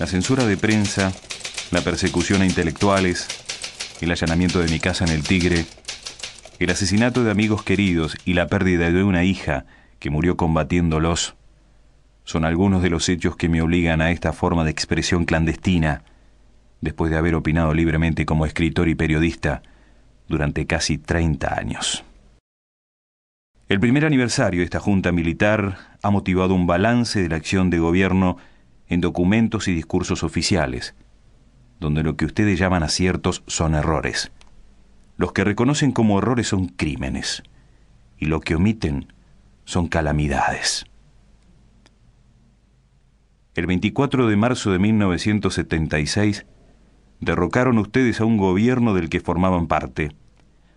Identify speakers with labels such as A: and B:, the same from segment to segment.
A: la censura de prensa, la persecución a intelectuales, el allanamiento de mi casa en el Tigre, el asesinato de amigos queridos y la pérdida de una hija que murió combatiéndolos, son algunos de los hechos que me obligan a esta forma de expresión clandestina, después de haber opinado libremente como escritor y periodista durante casi 30 años. El primer aniversario de esta Junta Militar ha motivado un balance de la acción de gobierno en documentos y discursos oficiales, donde lo que ustedes llaman aciertos son errores. Los que reconocen como errores son crímenes, y lo que omiten son calamidades. El 24 de marzo de 1976, derrocaron ustedes a un gobierno del que formaban parte,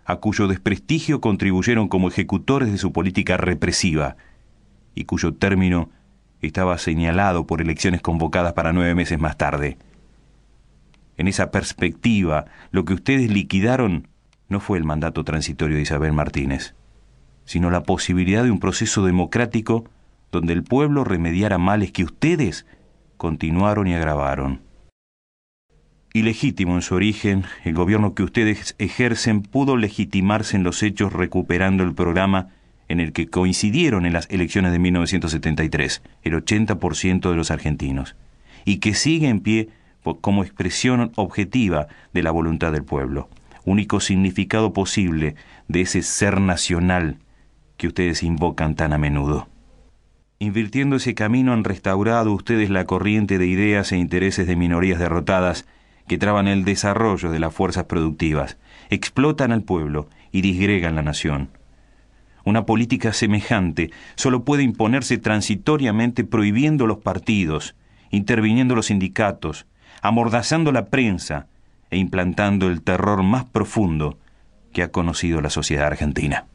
A: a cuyo desprestigio contribuyeron como ejecutores de su política represiva, y cuyo término estaba señalado por elecciones convocadas para nueve meses más tarde. En esa perspectiva, lo que ustedes liquidaron no fue el mandato transitorio de Isabel Martínez, sino la posibilidad de un proceso democrático donde el pueblo remediara males que ustedes continuaron y agravaron. Ilegítimo en su origen, el gobierno que ustedes ejercen pudo legitimarse en los hechos recuperando el programa en el que coincidieron en las elecciones de 1973 el 80% de los argentinos, y que sigue en pie como expresión objetiva de la voluntad del pueblo, único significado posible de ese ser nacional que ustedes invocan tan a menudo. Invirtiendo ese camino han restaurado ustedes la corriente de ideas e intereses de minorías derrotadas que traban el desarrollo de las fuerzas productivas, explotan al pueblo y disgregan la nación. Una política semejante solo puede imponerse transitoriamente prohibiendo los partidos, interviniendo los sindicatos, amordazando la prensa e implantando el terror más profundo que ha conocido la sociedad argentina.